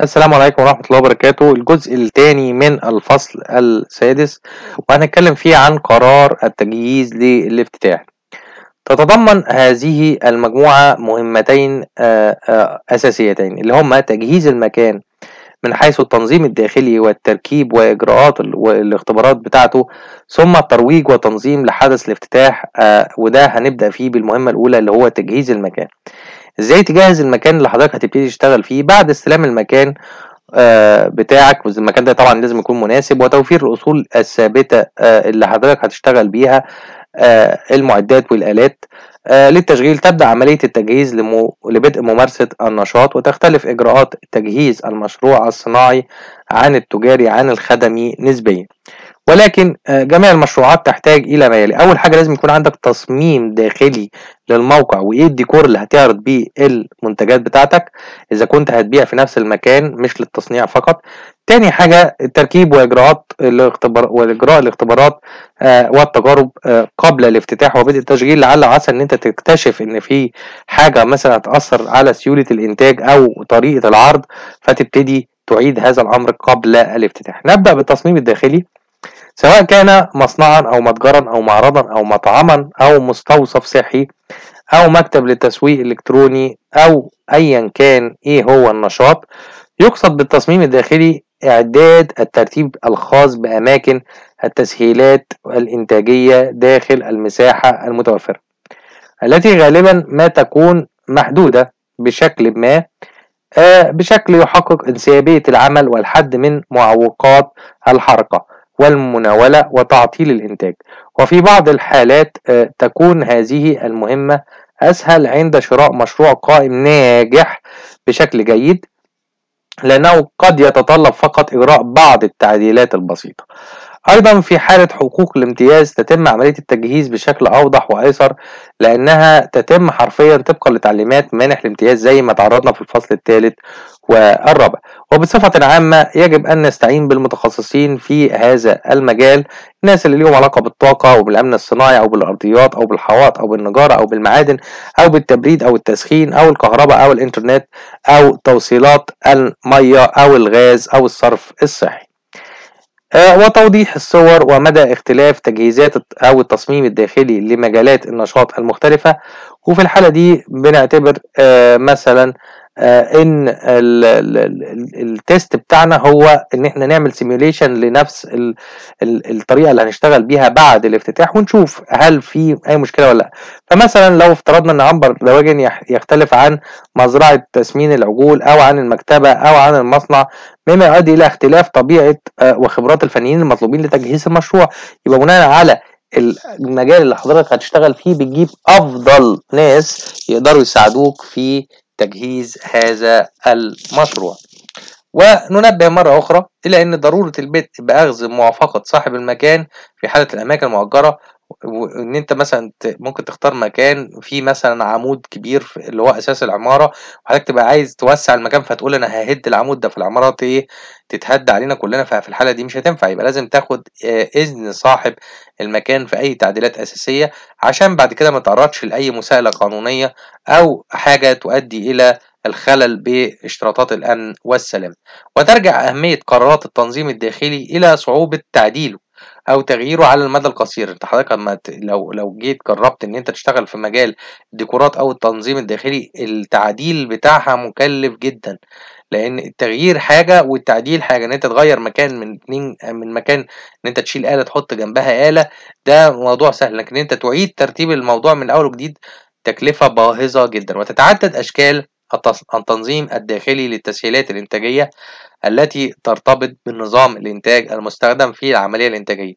السلام عليكم ورحمة الله وبركاته الجزء الثاني من الفصل السادس وهنتكلم فيه عن قرار التجهيز للافتتاح تتضمن هذه المجموعة مهمتين آه، آه، أساسيتين اللي هما تجهيز المكان من حيث التنظيم الداخلي والتركيب وإجراءات الاختبارات بتاعته ثم الترويج وتنظيم لحدث الافتتاح آه، وده هنبدأ فيه بالمهمة الأولى اللي هو تجهيز المكان ازاي تجهز المكان اللي حضرتك هتبتدي تشتغل فيه بعد استلام المكان آه، بتاعك والمكان ده طبعا لازم يكون مناسب وتوفير الاصول الثابته آه، اللي حضرتك هتشتغل بيها آه، المعدات والالات للتشغيل تبدا عمليه التجهيز لبدء ممارسه النشاط وتختلف اجراءات تجهيز المشروع الصناعي عن التجاري عن الخدمي نسبيا ولكن آه، جميع المشروعات تحتاج الى ما يلي اول حاجه لازم يكون عندك تصميم داخلي للموقع وايه الديكور اللي هتعرض بيه المنتجات بتاعتك اذا كنت هتبيع في نفس المكان مش للتصنيع فقط تاني حاجه التركيب واجراءات الاختبار والاجراء الاختبارات آه، والتجارب آه، قبل الافتتاح وبدء التشغيل لعل عسى ان انت تكتشف ان في حاجه مثلا هتاثر على سيوله الانتاج او طريقه العرض فتبتدي تعيد هذا الامر قبل الافتتاح نبدا بالتصميم الداخلي سواء كان مصنعا أو متجرا أو معرضا أو مطعما أو مستوصف صحي أو مكتب للتسويق الإلكتروني أو أيا كان إيه هو النشاط يقصد بالتصميم الداخلي إعداد الترتيب الخاص بأماكن التسهيلات الإنتاجية داخل المساحة المتوفرة التي غالبا ما تكون محدودة بشكل ما آه، بشكل يحقق انسيابية العمل والحد من معوقات الحركة والمناولة وتعطيل الإنتاج وفي بعض الحالات آه، تكون هذه المهمة أسهل عند شراء مشروع قائم ناجح بشكل جيد لأنه قد يتطلب فقط إجراء بعض التعديلات البسيطة أيضا في حالة حقوق الامتياز تتم عملية التجهيز بشكل أوضح وأيسر لأنها تتم حرفيا طبقا لتعليمات مانح الامتياز زي ما تعرضنا في الفصل الثالث والرابع وبصفة عامة يجب أن نستعين بالمتخصصين في هذا المجال الناس اللي ليهم علاقة بالطاقة وبالأمن الصناعي أو بالأرضيات أو بالحوائط أو بالنجارة أو بالمعادن أو بالتبريد أو التسخين أو الكهرباء أو الإنترنت أو توصيلات المية أو الغاز أو الصرف الصحي آه، وتوضيح الصور ومدى اختلاف تجهيزات أو التصميم الداخلي لمجالات النشاط المختلفة وفي الحالة دي بنعتبر آه، مثلا آه، ان التيست بتاعنا هو ان احنا نعمل سيميوليشن لنفس الطريقه اللي هنشتغل بيها بعد الافتتاح ونشوف هل في اي مشكله ولا لا فمثلا لو افترضنا ان عنبر دواجن يختلف عن مزرعه تسمين العجول او عن المكتبه او عن المصنع مما يؤدي الى اختلاف طبيعه آه، وخبرات الفنيين المطلوبين لتجهيز المشروع يبقى بناء على المجال اللي حضرتك هتشتغل فيه بتجيب افضل ناس يقدروا يساعدوك في تجهيز هذا المشروع وننبه مرة أخرى إلى أن ضرورة البدء بأخذ موافقة صاحب المكان في حالة الأماكن المؤجرة وان انت مثلا ممكن تختار مكان فيه مثلا عمود كبير اللي هو اساس العماره وحضرتك تبقى عايز توسع المكان فتقول انا ههد العمود ده فالعماره ايه تتهد علينا كلنا ففي الحاله دي مش هتنفع يبقى لازم تاخد آه، اذن صاحب المكان في اي تعديلات اساسيه عشان بعد كده ما تعرضش لاي مساءله قانونيه او حاجه تؤدي الى الخلل باشتراطات الامن والسلام وترجع اهميه قرارات التنظيم الداخلي الى صعوبه تعديله او تغييره على المدى القصير انت حضرتك لما لو لو جيت جربت ان انت تشتغل في مجال الديكورات او التنظيم الداخلي التعديل بتاعها مكلف جدا لان التغيير حاجه والتعديل حاجه ان انت تغير مكان من اتنين من مكان ان انت تشيل آلة تحط جنبها آلة ده موضوع سهل لكن انت تعيد ترتيب الموضوع من اول وجديد تكلفه باهظه جدا وتتعدد اشكال التنظيم الداخلي للتسهيلات الإنتاجية التي ترتبط بالنظام الإنتاج المستخدم في العملية الإنتاجية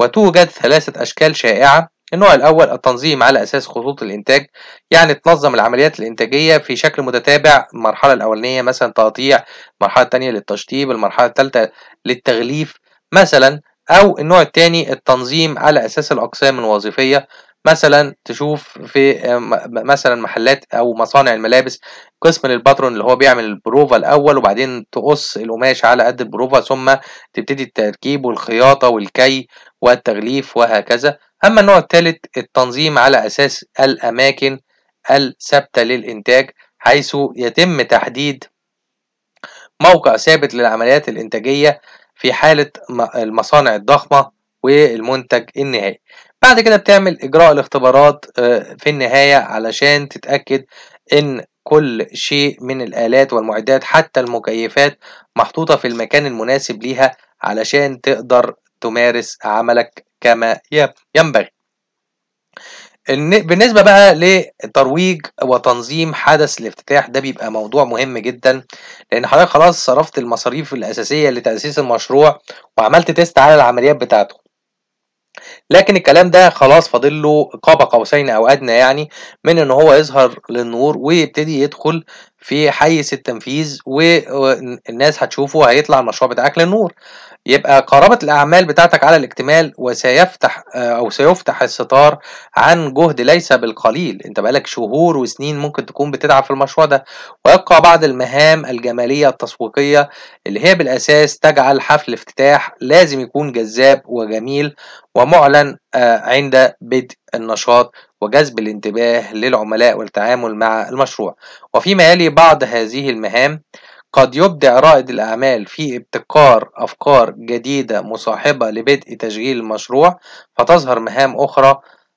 وتوجد ثلاثة أشكال شائعة النوع الأول التنظيم على أساس خطوط الإنتاج يعني تنظم العمليات الإنتاجية في شكل متتابع المرحلة الأولانية مثلا تقطيع المرحلة الثانية للتشطيب المرحلة الثالثة للتغليف مثلا أو النوع الثاني التنظيم على أساس الأقسام الوظيفية مثلا تشوف في آه، مثلا محلات او مصانع الملابس قسم للباترون اللي هو بيعمل البروفا الاول وبعدين تقص القماش على قد البروفا ثم تبتدي التركيب والخياطه والكي والتغليف وهكذا اما النوع الثالث التنظيم على اساس الاماكن الثابته للانتاج حيث يتم تحديد موقع ثابت للعمليات الانتاجيه في حاله المصانع الضخمه والمنتج النهائي بعد كده بتعمل اجراء الاختبارات آه، في النهاية علشان تتأكد ان كل شيء من الآلات والمعدات حتى المكيفات محطوطة في المكان المناسب ليها علشان تقدر تمارس عملك كما ينبغي بالنسبة بقى لترويج وتنظيم حدث الافتتاح ده بيبقى موضوع مهم جدا لأن حضرتك خلاص صرفت المصاريف الأساسية لتأسيس المشروع وعملت تيست على العمليات بتاعته لكن الكلام ده خلاص فاضل له قاب قوسين او ادنى يعني من ان هو يظهر للنور ويبتدي يدخل في حيز التنفيذ والناس هتشوفه هيطلع المشروع بتاعك للنور يبقى قرابة الأعمال بتاعتك على الاكتمال وسيفتح آه، أو سيفتح الستار عن جهد ليس بالقليل أنت بقالك شهور وسنين ممكن تكون بتتعب في المشروع ده ويبقى بعض المهام الجمالية التسويقية اللي هي بالأساس تجعل حفل افتتاح لازم يكون جذاب وجميل ومعلن آه، عند بدء النشاط وجذب الانتباه للعملاء والتعامل مع المشروع وفيما يلي بعض هذه المهام قد يبدع رائد الأعمال في ابتكار أفكار جديدة مصاحبة لبدء تشغيل المشروع فتظهر مهام أخرى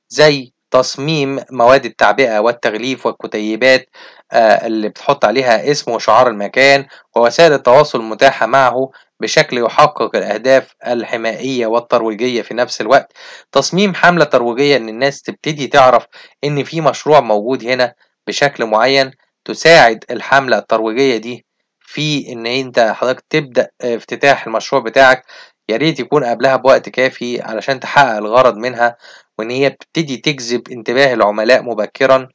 زي تصميم مواد التعبئة والتغليف والكتيبات آه، اللي بتحط عليها اسم وشعار المكان ووسائل التواصل المتاحة معه بشكل يحقق الأهداف الحمائية والترويجية في نفس الوقت تصميم حملة ترويجية إن الناس تبتدي تعرف إن في مشروع موجود هنا بشكل معين تساعد الحملة الترويجية دي في ان انت حضرتك تبدا آه، افتتاح المشروع بتاعك يا ريت يكون قبلها بوقت كافي علشان تحقق الغرض منها وان هي بتبتدي تجذب انتباه العملاء مبكرا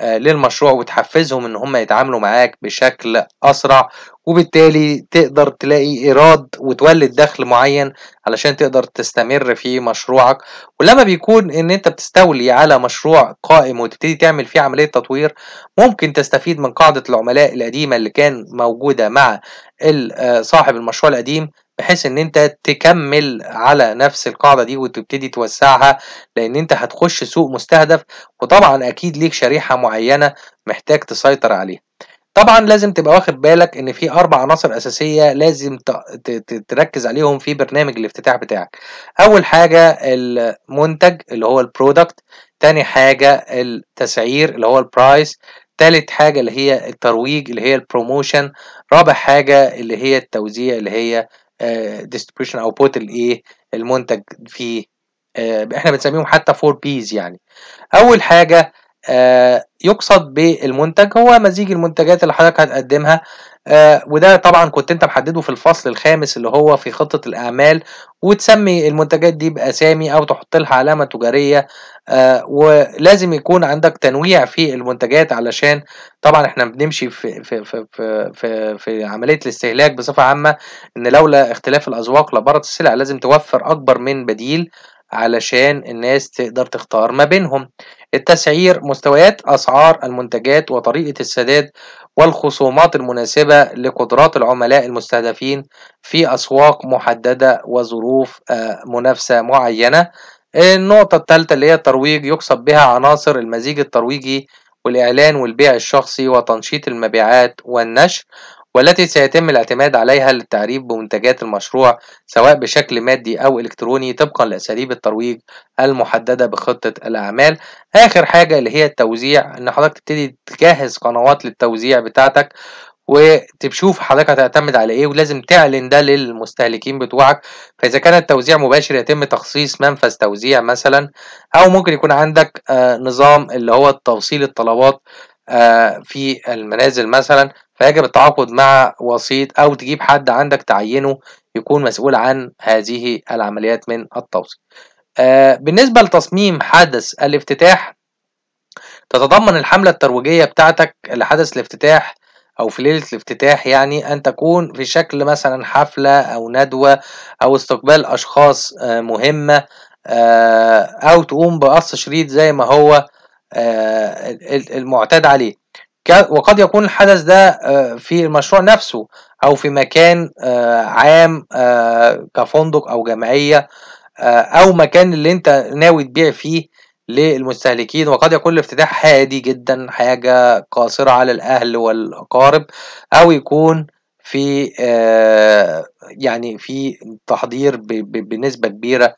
آه، للمشروع وتحفزهم ان هم يتعاملوا معاك بشكل اسرع وبالتالي تقدر تلاقي ايراد وتولد دخل معين علشان تقدر تستمر في مشروعك ولما بيكون ان انت بتستولي على مشروع قائم وتبتدي تعمل فيه عملية تطوير ممكن تستفيد من قاعدة العملاء القديمة اللي كان موجودة مع آه، صاحب المشروع القديم بحيث ان انت تكمل على نفس القاعدة دي وتبتدي توسعها لان انت هتخش سوق مستهدف وطبعا اكيد ليك شريحة معينة محتاج تسيطر عليها طبعا لازم تبقى واخد بالك ان في اربع عناصر اساسيه لازم تركز عليهم في برنامج الافتتاح بتاعك اول حاجه المنتج اللي هو البرودكت تاني حاجه التسعير اللي هو البرايس تالت حاجه اللي هي الترويج اللي هي البروموشن رابع حاجه اللي هي التوزيع اللي هي ديستريبيوشن آه، او بوت الايه المنتج فيه آه، احنا بنسميهم حتى 4 بيز يعني اول حاجه آه، يقصد بالمنتج هو مزيج المنتجات اللي حضرتك هتقدمها آه، وده طبعا كنت انت محدده في الفصل الخامس اللي هو في خطة الأعمال وتسمي المنتجات دي بأسامي أو تحط لها علامة تجارية آه، ولازم يكون عندك تنويع في المنتجات علشان طبعا احنا بنمشي في في في في, في, في عملية الاستهلاك بصفة عامة إن لولا اختلاف الأذواق لبارت السلع لازم توفر أكبر من بديل علشان الناس تقدر تختار ما بينهم التسعير مستويات أسعار المنتجات وطريقة السداد والخصومات المناسبة لقدرات العملاء المستهدفين في أسواق محددة وظروف آه، منافسة معينة النقطة الثالثة اللي هي الترويج يقصد بها عناصر المزيج الترويجي والإعلان والبيع الشخصي وتنشيط المبيعات والنشر والتي سيتم الاعتماد عليها للتعريف بمنتجات المشروع سواء بشكل مادي أو إلكتروني طبقا لأساليب الترويج المحددة بخطة الأعمال آخر حاجة اللي هي التوزيع إن حضرتك تبتدي تجهز قنوات للتوزيع بتاعتك وتشوف حضرتك هتعتمد على ايه ولازم تعلن ده للمستهلكين بتوعك فاذا كان التوزيع مباشر يتم تخصيص منفذ توزيع مثلا او ممكن يكون عندك آه، نظام اللي هو توصيل الطلبات آه، في المنازل مثلا فيجب التعاقد مع وسيط أو تجيب حد عندك تعينه يكون مسؤول عن هذه العمليات من التوصيل آه بالنسبة لتصميم حدث الافتتاح تتضمن الحملة الترويجية بتاعتك لحدث الافتتاح أو في ليلة الافتتاح يعني أن تكون في شكل مثلا حفلة أو ندوة أو استقبال أشخاص آه مهمة آه أو تقوم بقص شريط زي ما هو آه المعتاد عليه وقد يكون الحدث ده آه، في المشروع نفسه أو في مكان آه، عام آه، كفندق أو جمعية أو مكان اللي أنت ناوي تبيع فيه للمستهلكين وقد يكون الافتتاح هادي جدا حاجة قاصرة على الأهل والأقارب أو يكون في يعني في تحضير بنسبة كبيرة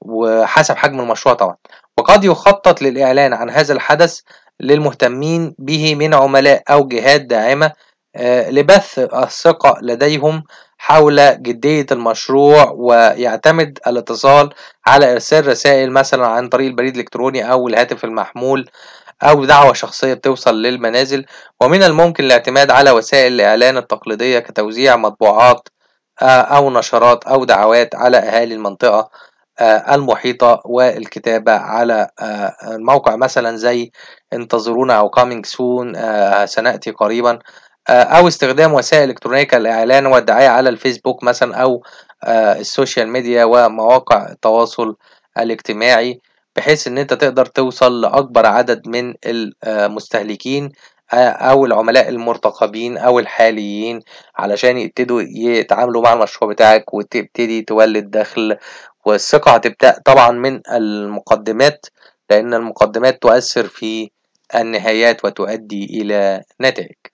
وحسب حجم المشروع طبعا وقد يخطط للإعلان عن هذا الحدث للمهتمين به من عملاء أو جهات داعمة آه، لبث الثقة لديهم حول جدية المشروع ويعتمد الاتصال على إرسال رسائل مثلا عن طريق البريد الإلكتروني أو الهاتف المحمول أو دعوة شخصية بتوصل للمنازل ومن الممكن الاعتماد على وسائل الإعلان التقليدية كتوزيع مطبوعات آه، أو نشرات أو دعوات على أهالي المنطقة آه، المحيطة والكتابة على آه، الموقع مثلا زي انتظرونا أو coming soon آه، سنأتي قريبا أو استخدام وسائل إلكترونية كالإعلان والدعاية على الفيسبوك مثلا أو السوشيال ميديا ومواقع التواصل الاجتماعي بحيث إن أنت تقدر توصل لأكبر عدد من المستهلكين او العملاء المرتقبين او الحاليين علشان يبتدوا يتعاملوا مع المشروع بتاعك وتبتدي تولد دخل والثقة هتبدأ طبعا من المقدمات لأن المقدمات تؤثر في النهايات وتؤدي إلى نتائج